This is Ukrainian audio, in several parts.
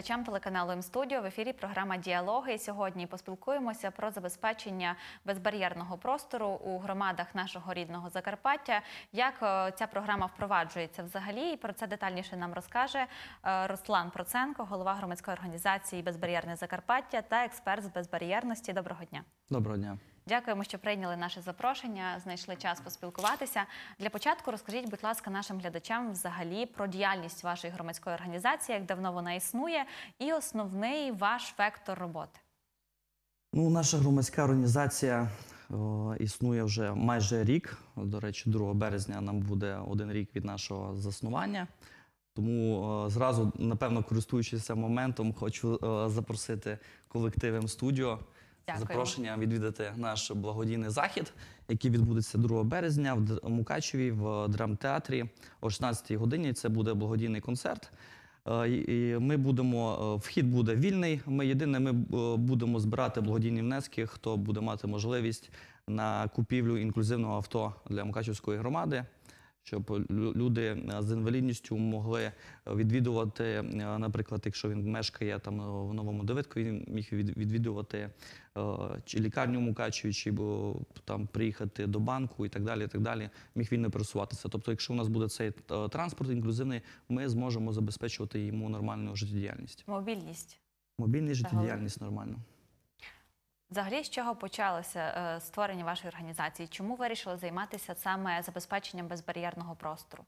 глядачам телеканалу м в ефірі програма Діалоги. сьогодні поспілкуємося про забезпечення безбар'єрного простору у громадах нашого рідного Закарпаття. Як е, ця програма впроваджується взагалі? І про це детальніше нам розкаже е, Руслан Проценко, голова громадської організації Безбар'єрне Закарпаття та експерт з безбар'єрності. Доброго дня. Доброго дня. Дякуємо, що прийняли наше запрошення. Знайшли час поспілкуватися. Для початку розкажіть, будь ласка, нашим глядачам взагалі про діяльність вашої громадської організації, як давно вона існує, і основний ваш вектор роботи. Ну, наша громадська організація о, існує вже майже рік. До речі, 2 березня нам буде один рік від нашого заснування. Тому о, зразу, напевно, користуючись моментом, хочу о, запросити колективом студіо. Дякую. запрошення відвідати наш благодійний захід, який відбудеться 2 березня в Мукачеві в драмтеатрі о 16-й годині. Це буде благодійний концерт. Е, і Ми будемо е, вхід буде вільний. Ми єдине, ми е, будемо збирати благодійні внески. Хто буде мати можливість на купівлю інклюзивного авто для Мукачівської громади щоб люди е, з інвалідністю могли відвідувати, е, наприклад, якщо він мешкає там е, в новому довидку, він міг відвідувати чи лікарню Мукачеві, чи там приїхати до банку і так далі. і так далі, Міг він не пересуватися. Тобто, якщо у нас буде цей транспорт інклюзивний, ми зможемо забезпечувати йому нормальну життєдіяльність. Мобільність. Мобільність життєдіяльність нормально. Взагалі, з чого почалося е, створення вашої організації? Чому вирішили займатися саме забезпеченням безбар'єрного простору?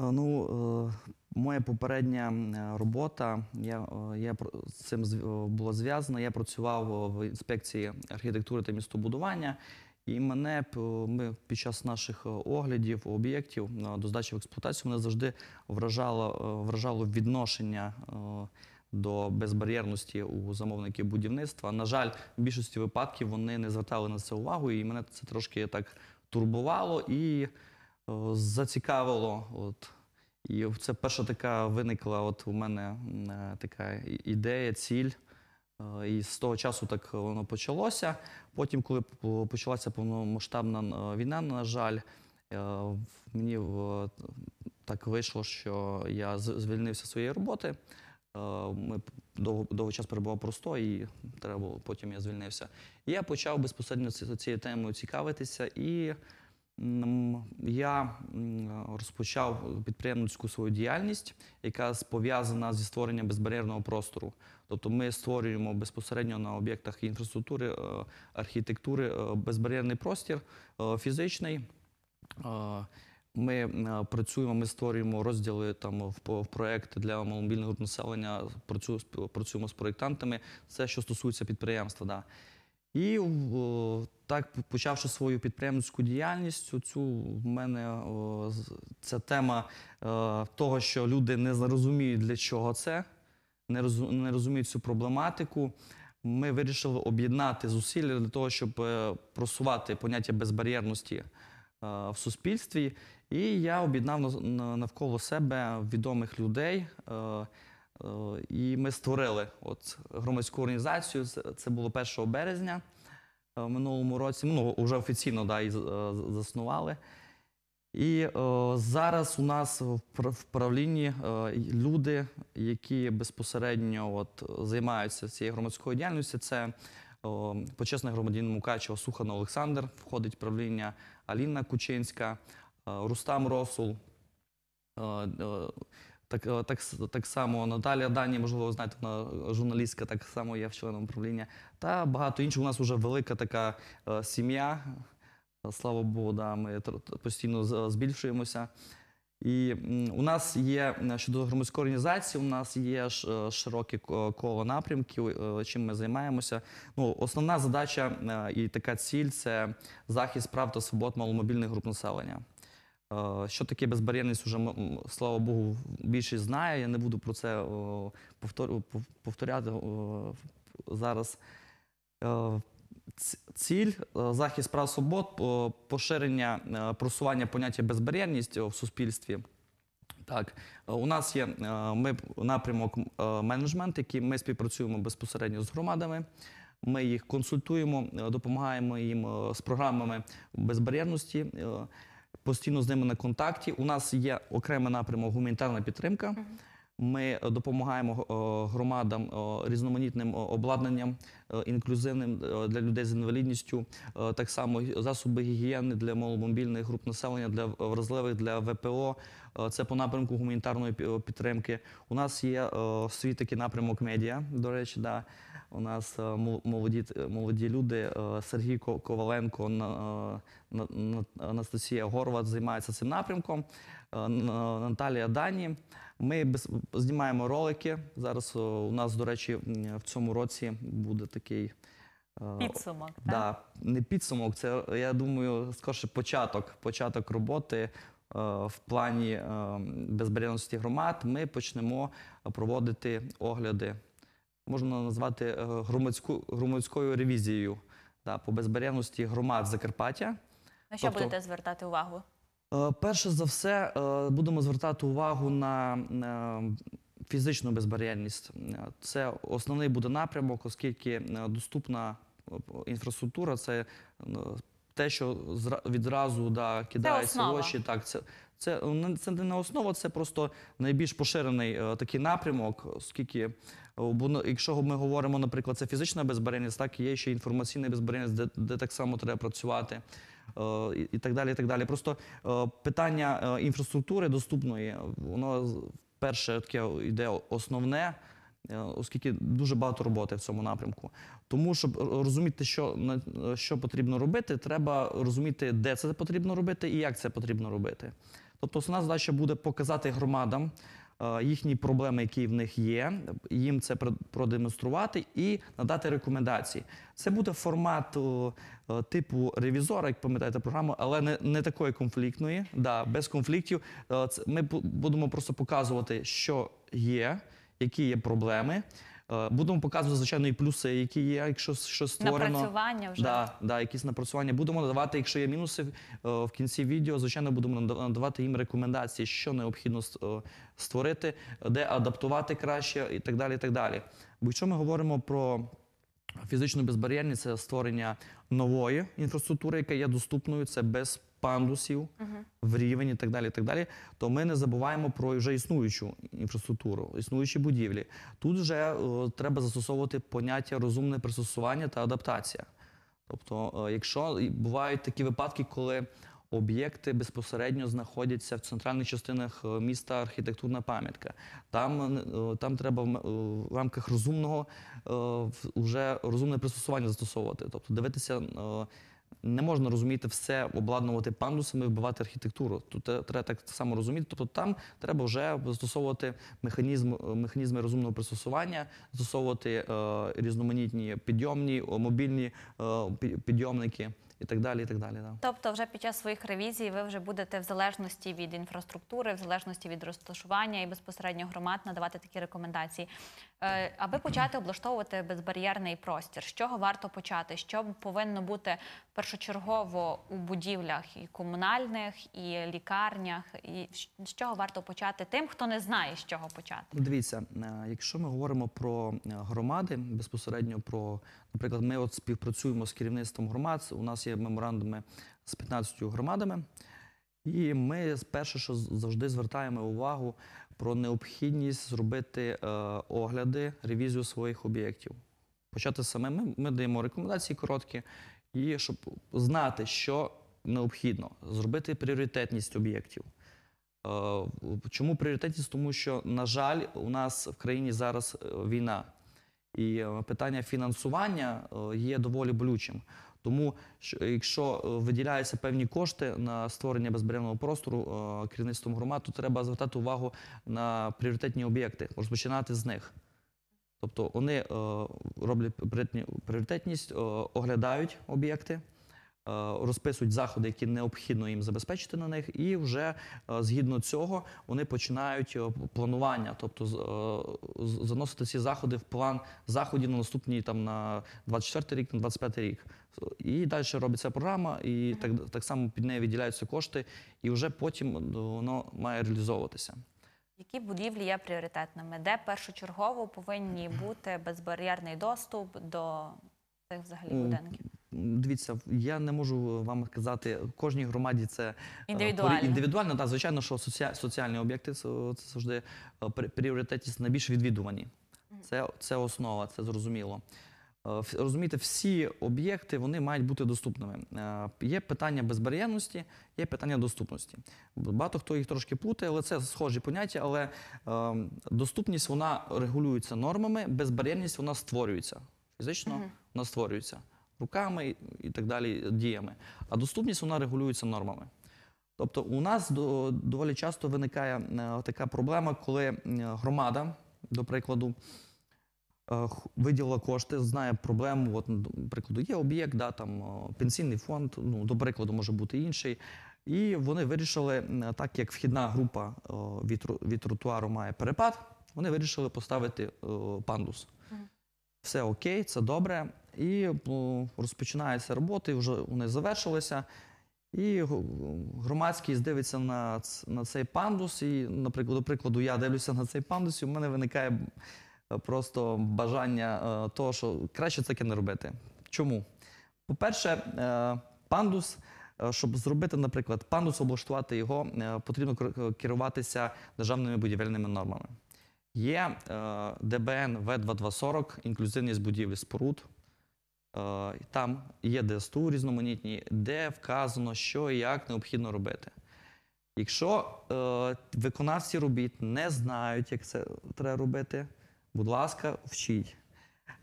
Е, ну, е, моя попередня е, робота я е, я з цим було зв'язано. Я працював в інспекції архітектури та містобудування, і мене ми під час наших оглядів об'єктів до здачі в експлуатацію мене завжди вражало вражало відношення. Е, до безбар'єрності у замовників будівництва. На жаль, в більшості випадків вони не звертали на це увагу, і мене це трошки так турбувало і о, е, зацікавило. От. І це перша така виникла от у мене е, така ідея, ціль. Е, і з того часу так воно почалося. Потім, коли почалася повномасштабна війна, на жаль, мені так вийшло, що я звільнився з своєї роботи. Е, ми довго довго час перебував просто, і треба було, потім я звільнився. І я почав безпосередньо цією темою цікавитися, і я розпочав підприємницьку свою діяльність, яка пов'язана зі створенням безбар'єрного простору. Тобто ми створюємо безпосередньо на об'єктах інфраструктури, е, архітектури е, безбар'єрний простір фізичний. Ми е, працюємо, ми створюємо розділи там в, в проект для маломобільного населення. Працю, працюємо з проєктантами. Це що стосується підприємства. Да. І о, так, почавши свою підприємницьку діяльність, цю в мене о, ця тема о, е, того, що люди не зрозуміють для чого це, не, роз, не розуміють цю проблематику. Ми вирішили об'єднати зусилля для того, щоб е, просувати поняття безбар'єрності в суспільстві. І я об'єднав навколо себе відомих людей. Е, е, і ми створили от громадську організацію. Це було 1 березня е, минулому році. Ну вже офіційно да, і заснували. І о, зараз у нас в правлінні о, люди, які безпосередньо от, займаються цією громадською діяльністю. Це о, почесний громадянин Мукачева Сухан Олександр, входить в правління Аліна Кучинська, Рустам Росул. Так так, так само Наталія Дані, можливо, знаєте, вона журналістка, так само є в членом управління. Та багато інших. У нас вже велика така е, сім'я. Слава Богу, да, ми постійно збільшуємося. І у нас є е, щодо громадської організації, у нас є е, широке коло напрямків, чим ми займаємося. Ну, Основна задача і така ціль це захист прав та свобод маломобільних груп населення. Е, що таке безбар'єрність, уже слава Богу, більшість знає. Я не буду про це повторяти зараз. Е, ціль е, захист прав свобод, поширення просування поняття безбар'єрність в суспільстві. Так, у нас є ми напрямок менеджмент, який ми співпрацюємо безпосередньо з громадами. Ми їх консультуємо, допомагаємо їм з програмами безбар'єрності постійно з ними на контакті. У нас є окремий напрямок гуманітарна підтримка. Ми е, допомагаємо е, громадам е, різноманітним обладнанням, інклюзивним для людей з інвалідністю, так само засоби гігієни для маломобільних груп населення, для вразливих для ВПО. Це по напрямку гуманітарної підтримки. У нас є свій такий напрямок медіа. До речі, да. у нас молоді молоді люди. Сергій Коваленко Анастасія Горват займається цим напрямком. Е, е, Наталія Дані. Ми знімаємо ролики. Зараз е, у нас, до речі, в цьому році буде такий. Підсумок, так? Да, не підсумок, це я думаю, скорше початок початок роботи в плані безбар'єрності громад. Ми почнемо проводити огляди, можна назвати громадську громадською ревізією да, по безбар'єрності громад Закарпаття. На що тобто, будете звертати увагу? Е, перше за все, е, будемо звертати увагу на е, фізичну безбар'єрність. Це основний буде напрямок, оскільки доступна інфраструктура це те, що відразу да, кидається в очі. Так, це це, це не основа, це просто найбільш поширений такий напрямок, оскільки бо, якщо ми говоримо, наприклад, це фізична безбар'єрність, так є ще інформаційна безбар'єрність, де, де так само треба працювати. Е, і так далі. і так далі. Просто е, питання е, інфраструктури доступної, воно перше таке йде основне. Оскільки дуже багато роботи в цьому напрямку, тому щоб розуміти, що що потрібно робити, треба розуміти, де це потрібно робити і як це потрібно робити. Тобто, основна задача буде показати громадам, Е, їхні проблеми, які в них є, їм це продемонструвати і надати рекомендації. Це буде формат е, е, типу ревізора, як пам'ятаєте, програму, але не не такої конфліктної, да, без конфліктів. Ми будемо просто показувати, що є, які є проблеми. Е, будемо показувати, звичайно, і плюси, які є, якщо щось створено. Напрацювання вже. Да, да, якісь напрацювання. Будемо надавати, якщо є мінуси е, в кінці відео, звичайно, будемо надавати їм рекомендації, що необхідно е, створити, де адаптувати краще і так далі. І так далі. Бо якщо ми говоримо про... Фізичну безбар'єрність це створення нової інфраструктури, яка є доступною, це без пандусів, в рівень і так далі. і так далі. То ми не забуваємо про вже існуючу інфраструктуру, існуючі будівлі. Тут вже е, треба застосовувати поняття розумне пристосування та адаптація. Тобто, е, якщо бувають такі випадки, коли Об'єкти безпосередньо знаходяться в центральних частинах е, міста архітектурна пам'ятка. Там е, е, там треба в рамках розумного вже розумне пристосування застосовувати. Тобто дивитися не можна розуміти все, обладнувати пандусами, вбивати архітектуру. Тут треба так само розуміти. Тобто там треба вже застосовувати механізм, механізми розумного пристосування, застосовувати різноманітні підйомні, мобільні підйомники і так далі. і так далі. Да. Тобто, вже під час своїх ревізій ви вже будете в залежності від інфраструктури, в залежності від розташування і безпосередньо громад надавати такі рекомендації. Е, аби почати облаштовувати безбар'єрний простір, з чого варто почати, що повинно бути першочергово у будівлях і комунальних, і лікарнях. І з чого варто почати тим, хто не знає, з чого почати? Дивіться, е, якщо ми говоримо про е, громади, безпосередньо про, наприклад, ми от співпрацюємо з керівництвом громад. У нас є меморандуми з 15 громадами. І ми перше, що завжди звертаємо увагу про необхідність зробити е, огляди, ревізію своїх об'єктів. Почати саме ми, ми даємо рекомендації короткі, і щоб знати, що необхідно, зробити пріоритетність об'єктів. Е, чому пріоритетність? Тому що, на жаль, у нас в країні зараз е, війна, і е, питання фінансування є доволі болючим. Тому, якщо виділяються певні кошти на створення безбережного простору керівництвом громад, то треба звертати увагу на пріоритетні об'єкти, розпочинати з них. Тобто вони е, роблять пріоритетність, е, оглядають об'єкти, е, розписують заходи, які необхідно їм забезпечити на них, і вже згідно цього вони починають планування, тобто заносити ці заходи в план заходів на наступні там на 24 рік, на 25 рік. І далі робиться програма, і так так само під нею відділяються кошти, і вже потім воно має реалізовуватися. Які будівлі є пріоритетними? Де першочергово повинні бути безбар'єрний доступ до цих взагалі будинків? Дивіться, я не можу вам казати, кожній громаді це е, індивідуально. та звичайно, що соціальні об'єкти це завжди е, пріоритетність найбільш відвідувані. Це, Це основа, це зрозуміло. Е, розумієте, всі об'єкти вони мають бути доступними. Е, є питання безбар'єрності, є питання доступності. Багато хто їх трошки путає, але це схожі поняття. Але ем, доступність вона регулюється нормами, безбар'єрність вона створюється. Фізично вона створюється руками і так далі, діями. А доступність вона регулюється нормами. Тобто, у нас доволі часто виникає е, така проблема, коли громада, до прикладу. Е, виділила кошти, знає проблему. От, наприклад, є об'єкт, да, там е, пенсійний фонд, ну до прикладу, може бути інший. І вони вирішили, так як вхідна група е, від, від тротуару має перепад, вони вирішили поставити пандус. Все окей, це добре. І розпочинаються роботи, вже вони завершилися. І громадський дивиться на на цей пандус. І, наприклад, до прикладу, я дивлюся на цей пандус, і в мене виникає просто бажання е, того, що краще це не робити. Чому? По-перше, е, пандус. Е, щоб зробити, наприклад, пандус, облаштувати його, потрібно керуватися державними будівельними нормами. Є ДБН В2240, інклюзивність будівлі споруд. Там є ДСТУ різноманітні, де вказано, що і як необхідно робити. Якщо виконавці робіт не знають, як це треба робити, Будь ласка, вчіть.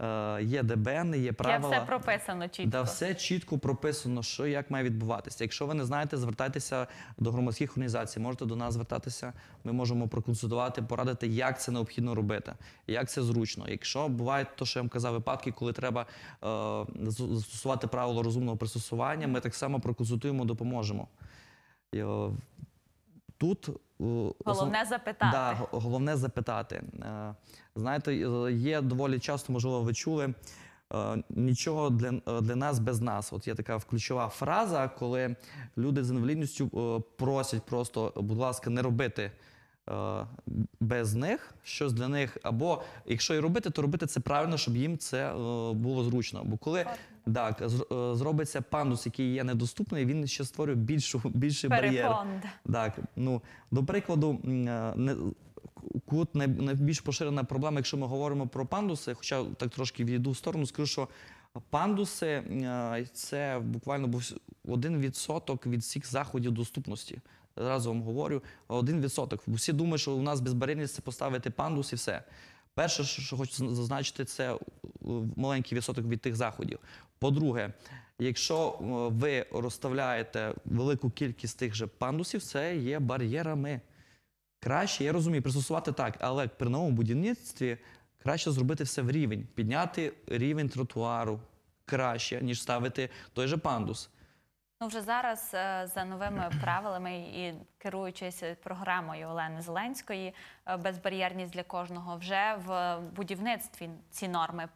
Е, є ДБН, є правила. Де все прописано чітко. Да, все чітко прописано, що як має відбуватися. Якщо ви не знаєте, звертайтеся до громадських організацій, можете до нас звертатися. Ми можемо проконсультувати, порадити, як це необхідно робити, як це зручно. Якщо буває, то що я вам казав, випадки, коли треба е, застосувати правило розумного пристосування, ми так само проконсультуємо, допоможемо. Тут Головне запитати. Да, Головне запитати. Е, знаєте, е, є доволі часто, можливо, ви чули е, нічого для для нас без нас. От є така ключова фраза, коли люди з інвалідністю просять просто, будь ласка, не робити без них щось для них. Або якщо і робити, то робити це правильно, щоб їм це було зручно. Бо коли так, е, зробиться пандус, який є недоступний, він ще створює більшу, більший Перепон. бар'єр. Так, ну, До прикладу, е, не, кут найбільш поширена проблема, якщо ми говоримо про пандуси, хоча так трошки відійду в сторону, скажу, що пандуси е, це буквально був відсоток від всіх заходів доступності. Разом говорю, один відсоток. Всі думають, що у нас безбар'єрність – це поставити пандус і все. Перше, що хочу зазначити, це е, маленький відсоток від тих заходів. По-друге, якщо е, ви розставляєте велику кількість тих же пандусів, це є бар'єрами. Краще, я розумію, пристосувати так, але при новому будівництві краще зробити все в рівень, підняти рівень тротуару краще, ніж ставити той же пандус. Ну вже зараз е, за новими правилами і керуючись програмою Олени Зеленської, е, безбар'єрність для кожного вже в будівництві ці норми.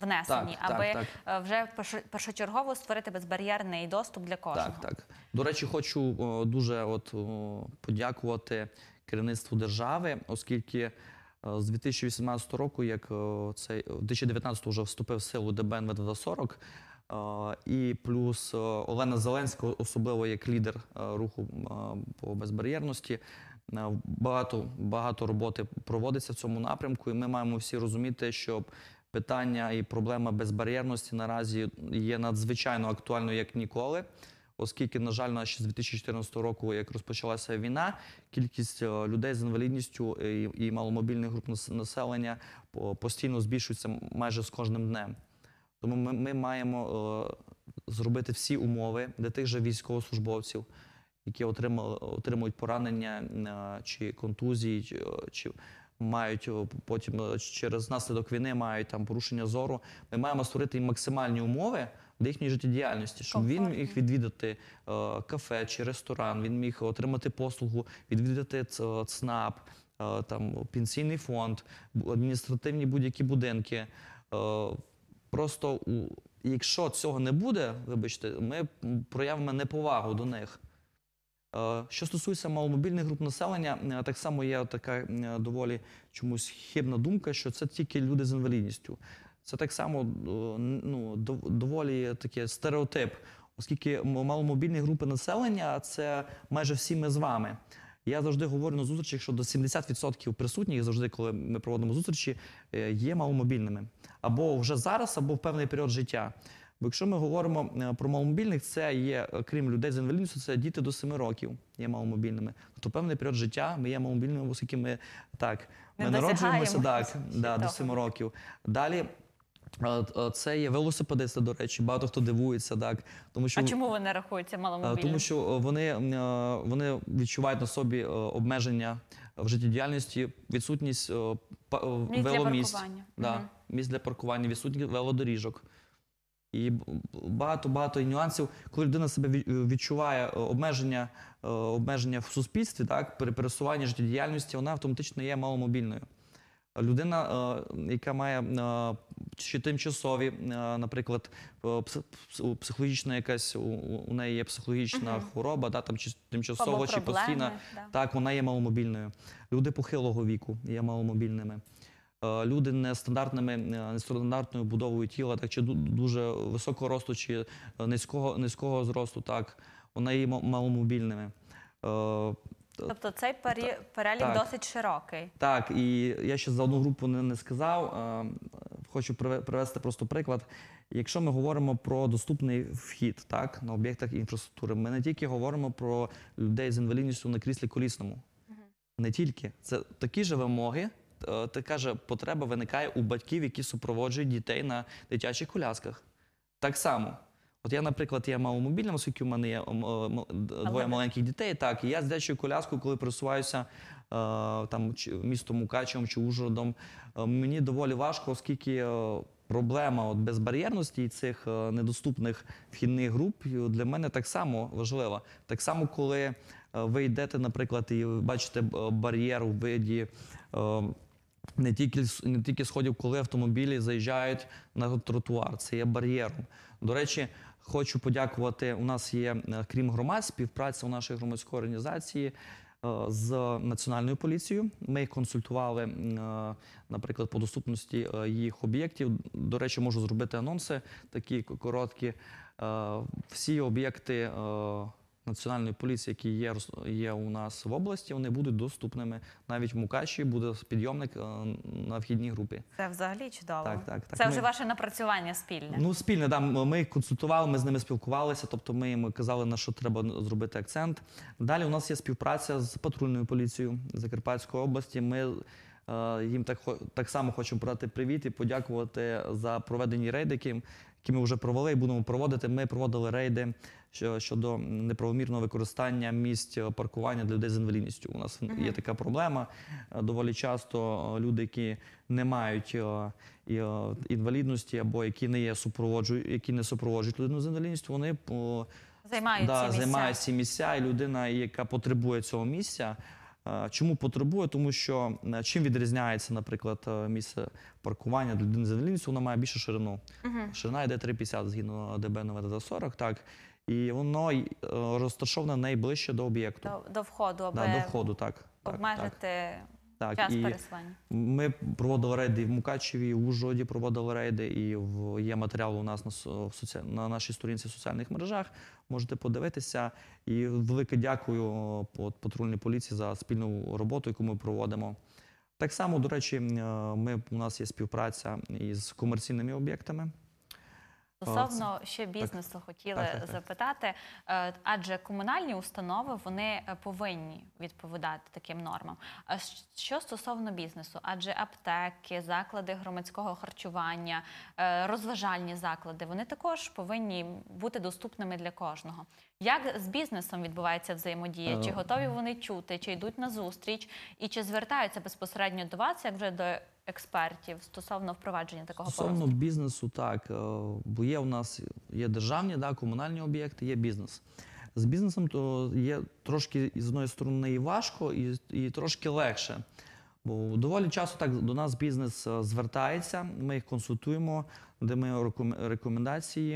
Внесені, так, аби так, так. Е, вже першочергово створити безбар'єрний доступ для кожного. Так, так. До речі, хочу дуже от подякувати керівництву держави, оскільки з 2018 року, як цей 2019 вже вступив в силу ДБНВ 240, і плюс е, Олена Зеленська, особливо як лідер е, руху е, по безбар'єрності. Багато багато роботи проводиться в цьому напрямку, і ми маємо всі розуміти, що питання і проблема безбар'єрності наразі є надзвичайно актуальною як ніколи, оскільки, на жаль, на з 2014 року, як розпочалася війна, кількість людей з інвалідністю і маломобільних груп населення постійно збільшується майже з кожним днем. Тому ми, ми маємо е, зробити всі умови для тих же військовослужбовців, які отримали, отримують поранення е, чи контузії, чи, чи мають е, потім е, через наслідок війни мають там порушення зору. Ми маємо створити їм максимальні умови для їхньої життєдіяльності, щоб він міг відвідати е, кафе чи ресторан, він міг отримати послугу, відвідати ЦНАП, е, там пенсійний фонд, адміністративні будь-які будинки. Е, Просто якщо цього не буде, вибачте, ми проявимо неповагу до них. Е, що стосується маломобільних груп населення, е, так само є така е, доволі чомусь хибна думка, що це тільки люди з інвалідністю. Це так само ну, доволі такий стереотип, оскільки маломобільні групи населення це майже всі ми з вами. Я завжди говорю на зустрічах, що до 70% присутніх, завжди, коли ми проводимо зустрічі, е, є маломобільними або вже зараз, або в певний період життя. Бо якщо ми говоримо е, про маломобільних, це є, е, крім людей з інвалідністю, це діти до 7 років є маломобільними. Тобто певний період життя ми є маломобільними, оскільки ми так ми, ми народжуємося так, да, до 7 років. Далі це є велосипедисти, до речі, багато хто дивується, так тому що а чому вони рахуються маломобільними? тому, що е, вони е, вони відчувають на собі е, обмеження в життєдіяльності, відсутність місць веломісць, для паркування. Да, угу. місць для паркування, відсутність велодоріжок. І багато багато нюансів, коли людина себе відчуває обмеження обмеження в суспільстві, так при пересуванні життєдіяльності, вона автоматично є маломобільною людина, е, яка має е, чи тимчасові, е, наприклад, психологічна якась у неї є психологічна uh -huh. хвороба, да, там чи тимчасово, чи постійна, да. так вона є маломобільною. Люди похилого віку є маломобільними. Люди нестандартними, нестандартною будовою тіла, так чи дуже високого росту, чи низького низького зросту, так вона є маломобільними. Тобто, тобто цей пері... перелік досить широкий. Так, і я ще за одну групу не, сказав. Хочу привести просто приклад. Якщо ми говоримо про доступний вхід так, на об'єктах інфраструктури, ми не тільки говоримо про людей з інвалідністю на кріслі колісному. Не тільки. Це такі ж вимоги, е, така ж потреба виникає у батьків, які супроводжують дітей на дитячих колясках. Так само. От я, наприклад, я мав оскільки у мене є двоє маленьких дітей, так, і я з дячою коляскою, коли просуваюся е, там містом Мукачевом чи Ужгородом, е, мені доволі важко, оскільки. Е, проблема от безбар'єрності і цих недоступних вхідних груп для мене так само важлива. Так само, коли ви йдете, наприклад, і бачите бар'єр у виді не тільки не тільки сходів, коли автомобілі заїжджають на тротуар. Це є бар'єром. До речі, Хочу подякувати. У нас є е, крім громад, співпраця у нашої громадської організації е, з національною поліцією. Ми їх консультували, е, наприклад, по доступності їх об'єктів. До речі, можу зробити анонси такі короткі. Всі об'єкти національної поліції, які є є у нас в області, вони будуть доступними. Навіть в Мукачі буде підйомник е, на вхідній групі. Це взагалі чудово. Так, так, так. Це ми... вже ваше напрацювання спільне. Ну спільне да ми консультували, ми з ними спілкувалися. Тобто, ми їм казали на що треба зробити акцент. Далі у нас є співпраця з патрульною поліцією Закарпатської області. Ми е, їм так так само хочемо продати привіт і подякувати за проведені рейдики які ми вже провели і будемо проводити. Ми проводили рейди щодо неправомірного використання місць паркування для людей з інвалідністю. У нас є така проблема. Е, доволі часто е, люди, які не мають е, інвалідності або які не є супроводжують, які не супроводжують людину з інвалідністю, вони займають да, ці ці місця, і людина, яка потребує цього місця. Е, чому потребує? Тому що е, чим відрізняється, наприклад, е, місце паркування для людини з інвалідністю, воно має більшу ширину. Угу. Ширина йде 3,50 згідно ДБ НВД 40, так. І воно розташоване найближче до об'єкту. До, до входу, аби да, до входу, так. Обмежити. так. Так, Час і Ми проводили рейди в Мукачеві, і в Ужгороді проводили рейди, і в, є матеріал у нас на, соці... на нашій сторінці в соціальних мережах. Можете подивитися. І велике дякую от, патрульній поліції за спільну роботу, яку ми проводимо. Так само, до речі, е, ми, у нас є співпраця із комерційними об'єктами. Стосовно ще бізнесу хотіли так, так, так. запитати, е, адже комунальні установи вони е, повинні відповідати таким нормам. А що стосовно бізнесу, адже аптеки, заклади громадського харчування, е, розважальні заклади, вони також повинні бути доступними для кожного. Як з бізнесом відбувається взаємодія? Чи готові вони чути, чи йдуть на зустріч, і чи звертаються безпосередньо до вас, як вже до експертів стосовно впровадження такого стосовно поросту? бізнесу, так е, бо є у нас є державні, да, комунальні об'єкти, є бізнес. З бізнесом то є трошки з одної сторони і важко, і, і трошки легше. Бо доволі часто так до нас бізнес е, звертається, ми їх консультуємо, даємо рекомендації.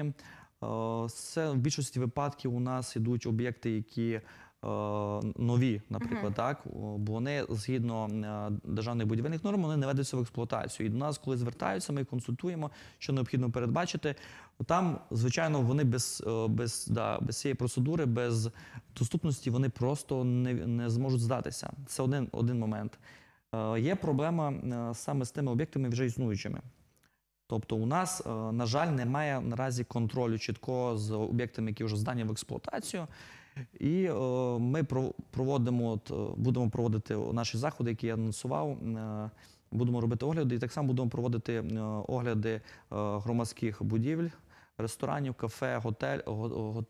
Е, це в більшості випадків у нас йдуть об'єкти, які Е, нові, наприклад, так бо вони згідно е, державних будівельних норм вони не ведуться в експлуатацію. І до нас, коли звертаються, ми консультуємо, що необхідно передбачити. Там, звичайно, вони без е, без, да, без цієї процедури, без доступності, вони просто не не зможуть здатися. Це один один момент. Є проблема саме з тими об'єктами, вже існуючими. Тобто, у нас, на жаль, немає наразі контролю чітко з об'єктами, які вже здані в експлуатацію. І е, ми проводимо, от, е, будемо проводити наші заходи, які я анонсував. Е, будемо робити огляди, і так само будемо проводити е, огляди громадських будівель, ресторанів, кафе, готель,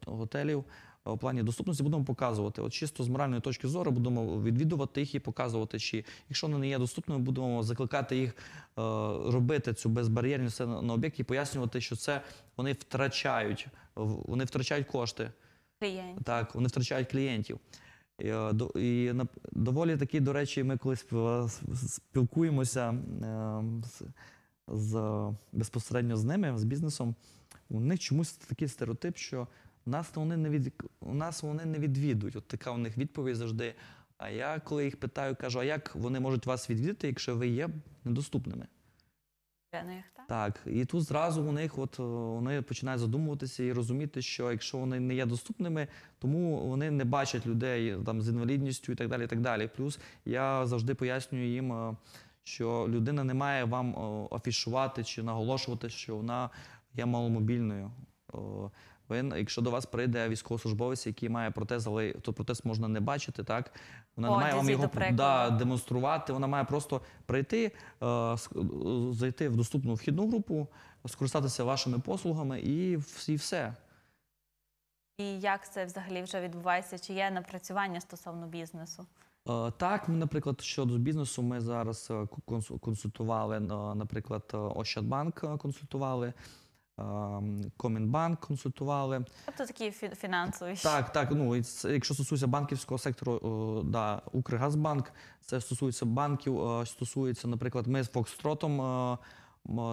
готелів. У плані доступності будемо показувати. От чисто з моральної точки зору будемо відвідувати їх і показувати, чи якщо вони не є доступними, будемо закликати їх робити цю безбар'єрність на об'єкт і пояснювати, що це вони втрачають, вони втрачають кошти клієнтів. Так, вони втрачають клієнтів. І, е, і доволі такі, до речі, ми колись спілкуємося ем, з, з безпосередньо з ними, з бізнесом. У них чомусь такий стереотип, що нас вони не від нас вони не відвідують. От така у них відповідь завжди. А я коли їх питаю, кажу: а як вони можуть вас відвідати, якщо ви є недоступними? них, так? Так. І тут зразу у них от е, вони починають задумуватися і розуміти, що якщо вони не є доступними, тому вони не бачать людей там з інвалідністю і так далі. і так далі. Плюс я завжди пояснюю їм, е, що людина не має вам е, афішувати чи наголошувати, що вона є маломобільною він, якщо до вас прийде військовослужбовець, який має протез, але то протез можна не бачити, так вона О, не має вам його да, демонструвати. Вона має просто прийти, е, е, зайти в доступну вхідну групу, скористатися вашими послугами і, і все. І як це взагалі вже відбувається? Чи є напрацювання стосовно бізнесу? Е, так, наприклад, щодо бізнесу, ми зараз е, консультували, наприклад, Ощадбанк консультували. Комінбанк консультували. Тобто такі фінансові. Так, так. Ну, Якщо стосується банківського сектору, да, Укргазбанк, це стосується банків, стосується, наприклад, ми з Фокстротом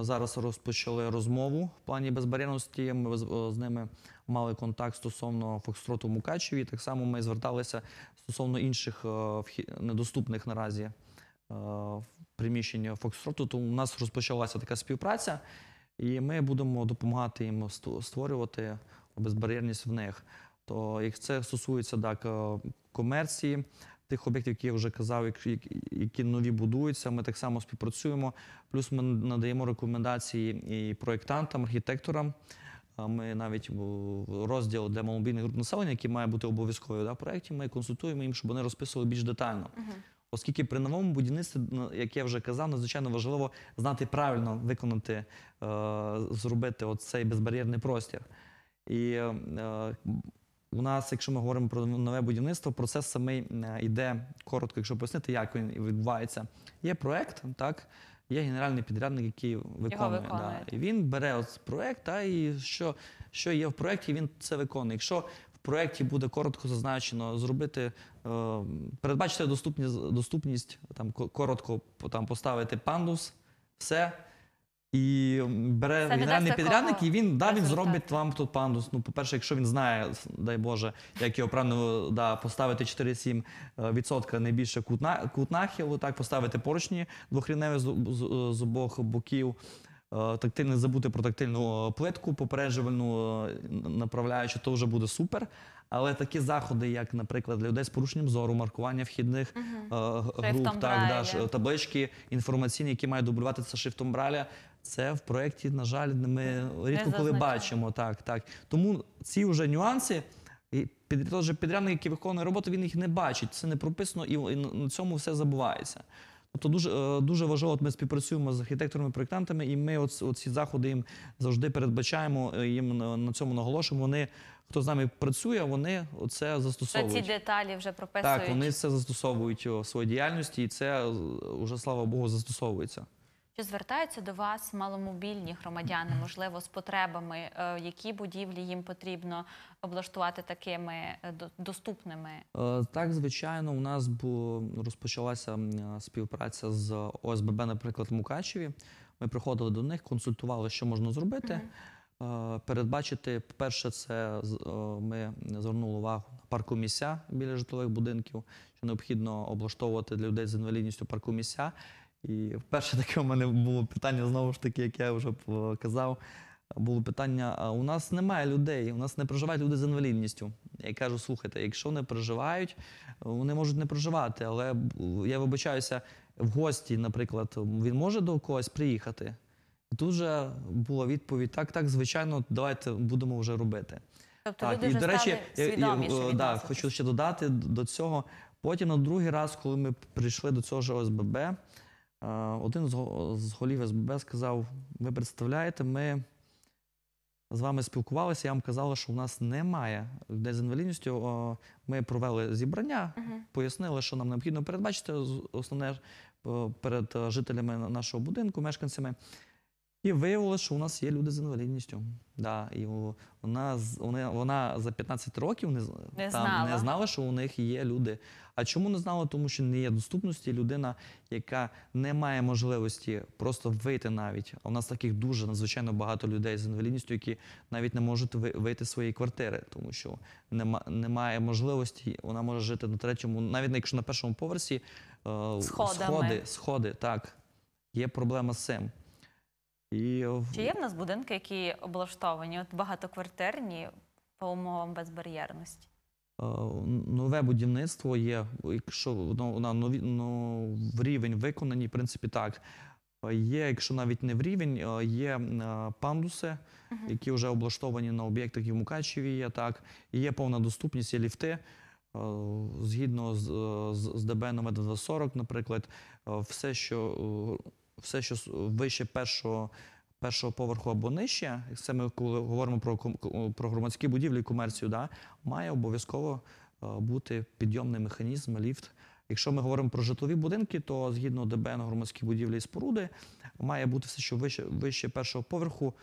зараз розпочали розмову в плані безбар'єрності. Ми з ними мали контакт стосовно Фокстроту в Мукачеві. Так само ми зверталися стосовно інших о, недоступних наразі о, приміщень Фокстроту. Тому у нас розпочалася така співпраця. І ми будемо допомагати їм створювати безбар'єрність в них. То як це стосується так е, комерції, тих об'єктів, які я вже казав, які нові будуються, ми так само співпрацюємо. Плюс ми надаємо рекомендації і проєктантам, архітекторам. Ми навіть розділ для маломобільних груп населення, який має бути обов'язковий да, в проєкті, ми консультуємо їм, щоб вони розписували більш детально. Uh -huh. Оскільки при новому будівництві, ну, як я вже казав, надзвичайно важливо знати правильно виконати, е, зробити цей безбар'єрний простір. І е, у нас, якщо ми говоримо про нове будівництво, процес самий е, йде коротко, якщо пояснити, як він відбувається. Є проєкт, так, є генеральний підрядник, який виконує. Його Да. І він бере проєкт, проект, і що що є в проєкті, він це виконує. Якщо проєкті буде коротко зазначено зробити, е, передбачити доступність, доступність там коротко там поставити пандус, все. І бере Це генеральний підрядник, і він да, він зробить вам тут пандус. Ну, по-перше, якщо він знає, дай Боже, як його правильно да, поставити 4,7% е, найбільше кутна, кутнахів, так поставити поручні двохрівневі з, з, з обох боків, Е, тактильне забути про тактильну е, плитку попереджувальну е, направляючи, то вже буде супер. Але такі заходи, як, наприклад, для людей з порушенням зору, маркування вхідних угу. груп, так, да, таблички інформаційні, які мають дублюватися шрифтом Браля, це в проєкті, на жаль, ми рідко коли бачимо. Так, так. Тому ці вже нюанси. І під, підрядник, який виконує роботу, він їх не бачить, це не прописано, і на цьому все забувається. Тобто дуже е, дуже важливо, от ми співпрацюємо з архітекторами, проєктантами, і ми ці заходи їм завжди передбачаємо, е, їм на цьому наголошуємо. Вони, хто з нами працює, вони це застосовують. Та ці деталі вже прописують. Так, вони це застосовують у своїй діяльності, і це вже слава Богу застосовується. Чи звертаються до вас маломобільні громадяни, можливо, з потребами, е, які будівлі їм потрібно облаштувати такими е, доступними? Е, так, звичайно, у нас розпочалася співпраця з ОСББ, наприклад, в Мукачеві. Ми приходили до них, консультували, що можна зробити. Передбачити, перше це ми звернули увагу на парку місця біля житлових будинків, що необхідно облаштовувати для людей з інвалідністю парку місця. І вперше таке у мене було питання, знову ж таки, як я вже казав, було питання: у нас немає людей, у нас не проживають люди з інвалідністю. Я кажу, слухайте, якщо не проживають, вони можуть не проживати. Але я вибачаюся в гості, наприклад, він може до когось приїхати. Дуже була відповідь: так, так, звичайно, давайте будемо вже робити. Тобто так, люди і, вже до речі, стали я, я, да, хочу ще додати до цього. Потім на другий раз, коли ми прийшли до цього ж ОСББ один з голів СББ сказав: ви представляєте, ми з вами спілкувалися, я вам казала, що в нас немає людей з інвалідністю. Ми провели зібрання, пояснили, що нам необхідно передбачити основне е, перед е, жителями нашого будинку, мешканцями. І виявилося, що у нас є люди з інвалідністю. Да, і вона вона, вона за 15 років не, не, там, знала. не знала, що у них є люди. А чому не знала? Тому що не є доступності людина, яка не має можливості просто вийти навіть. А у нас таких дуже надзвичайно багато людей з інвалідністю, які навіть не можуть вийти з своєї квартири, тому що нема, немає можливості. Вона може жити на третьому, навіть якщо на першому поверсі, Сходами. Е, сходи, сходи, так. Є проблема з цим. І... Чи є в нас будинки, які облаштовані? От багатоквартирні по умовам безбар'єрності? Е, нове будівництво є, якщо на ну, в рівень виконані, в принципі, так. Е, є, якщо навіть не в рівень, е, є пандуси, які вже облаштовані на об'єктах і в Мукачеві. Є так, є повна доступність, є ліфти. Згідно з, з ДБ номер 240, наприклад, все, що все, що вище першого. Першого поверху або нижче, це ми коли говоримо про про громадські будівлі і комерцію, да, має обов'язково е, бути підйомний механізм, ліфт. Якщо ми говоримо про житлові будинки, то згідно ДБН громадські будівлі і споруди має бути все, що вище вище першого поверху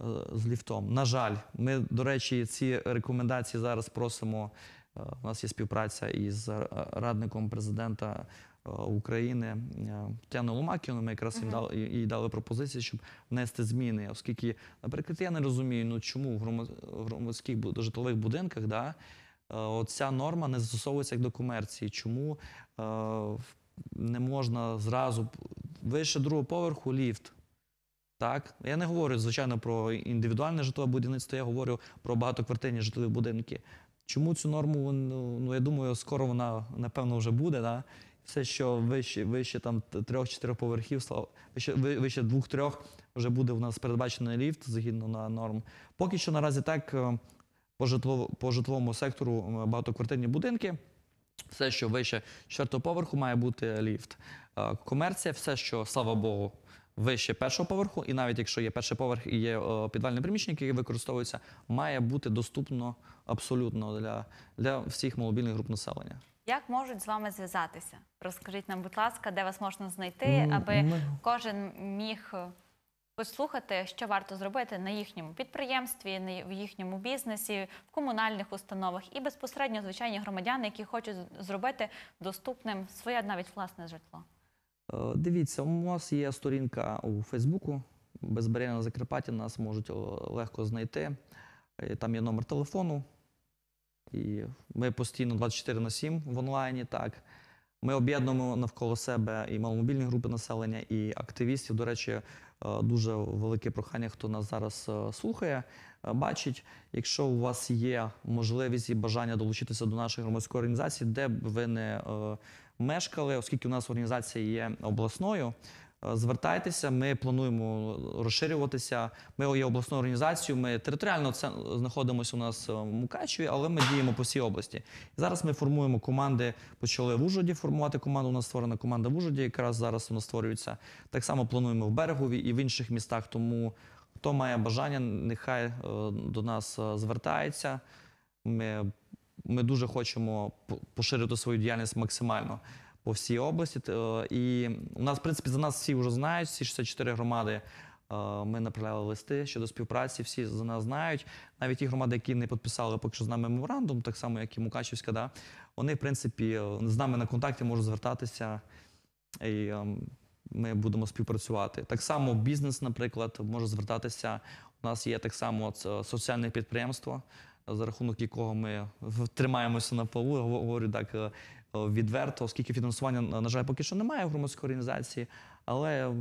е, з ліфтом. На жаль, ми, до речі, ці рекомендації зараз просимо Е, у нас є співпраця із е, радником президента е, України Тяною Ломакіном. якраз їм дали їй дали пропозиції, щоб внести зміни. Оскільки, наприклад, я не розумію, ну чому в громадських житлових будинках да, ця норма не застосовується як до комерції, чому не можна зразу вище другого поверху ліфт. Так, я не говорю звичайно про індивідуальне житлове будівництво, я говорю про багатоквартирні житлові будинки. Чому цю норму, ну, ну я думаю, скоро вона напевно вже буде. Да? Все, що вище вище там трьох-чотирьох поверхів, вище вище двох-трьох вже буде в нас передбачений ліфт згідно на норм. Поки що наразі так е, по житловому, по житловому сектору багатоквартирні будинки. Все, що вище четвертого поверху, має бути ліфт. Е, комерція, все, що слава Богу вище першого поверху, і навіть якщо є перший поверх і є е, підвальне приміщення, яке використовується, має бути доступно абсолютно для, для всіх малобільних груп населення. Як можуть з вами зв'язатися? Розкажіть нам, будь ласка, де вас можна знайти, ну, аби кожен міг послухати, що варто зробити на їхньому підприємстві, в їхньому бізнесі, в комунальних установах і безпосередньо звичайні громадяни, які хочуть зробити доступним своє навіть власне житло. Е, дивіться, у нас є сторінка у Фейсбуку. Безбар'єрне Закарпаття нас можуть е, легко знайти. Е, там є номер телефону. І ми постійно 24 на 7 в онлайні. так. Ми об'єднуємо навколо себе і маломобільні групи населення, і активістів. До речі, дуже велике прохання, хто нас зараз слухає, бачить. Якщо у вас є можливість і бажання долучитися до нашої громадської організації, де б ви не мешкали, оскільки у нас організація є обласною. Е, звертайтеся, ми плануємо розширюватися. Ми є обласною організацією. Ми територіально це знаходимося у нас е, в Мукачеві, але ми діємо по всій області. зараз ми формуємо команди. Почали в Ужгороді формувати команду. У нас створена команда в Ужгороді, якраз зараз вона створюється. Так само плануємо в Берегові і в інших містах. Тому хто має бажання, нехай е, до нас звертається. Ми ми дуже хочемо поширити свою діяльність максимально по всій області. Е, і у нас, в принципі, за нас всі вже знають, всі 64 громади. Е, ми направляли листи щодо співпраці. Всі за нас знають. Навіть ті громади, які не підписали поки що з нами меморандум, так само як і Мукачівська, да вони, в принципі, е, з нами на контакті можуть звертатися. і ми будемо співпрацювати. Так само бізнес, наприклад, може звертатися. У нас є так само соціальне підприємство за рахунок якого ми тримаємося на полу. Я говорю так е, е, відверто, оскільки фінансування, на жаль, поки що немає в громадській організації, але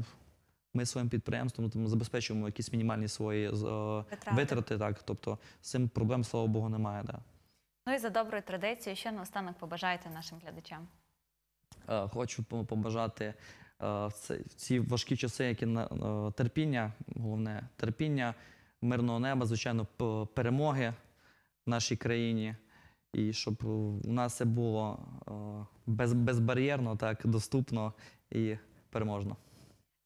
ми своїм підприємством ну, там, забезпечуємо якісь мінімальні свої е, витрати. витрати. Так, тобто з цим проблем, слава Богу, немає. Да. Ну і за доброю традицією, що наостанок побажаєте нашим глядачам? Хочу побажати в ці важкі часи, які на терпіння, головне терпіння, мирного неба, звичайно, перемоги нашій країні, і щоб у нас це було е, без, безбар'єрно, так доступно і переможно.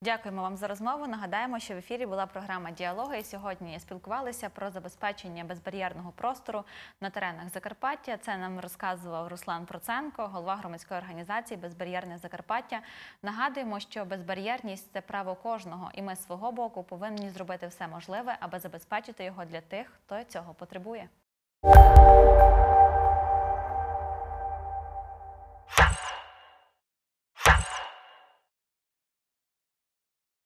Дякуємо вам за розмову. Нагадаємо, що в ефірі була програма діалоги. І сьогодні спілкувалися про забезпечення безбар'єрного простору на теренах Закарпаття. Це нам розказував Руслан Проценко, голова громадської організації Безбар'єрне Закарпаття. Нагадуємо, що безбар'єрність це право кожного, і ми з свого боку повинні зробити все можливе, аби забезпечити його для тих, хто цього потребує. you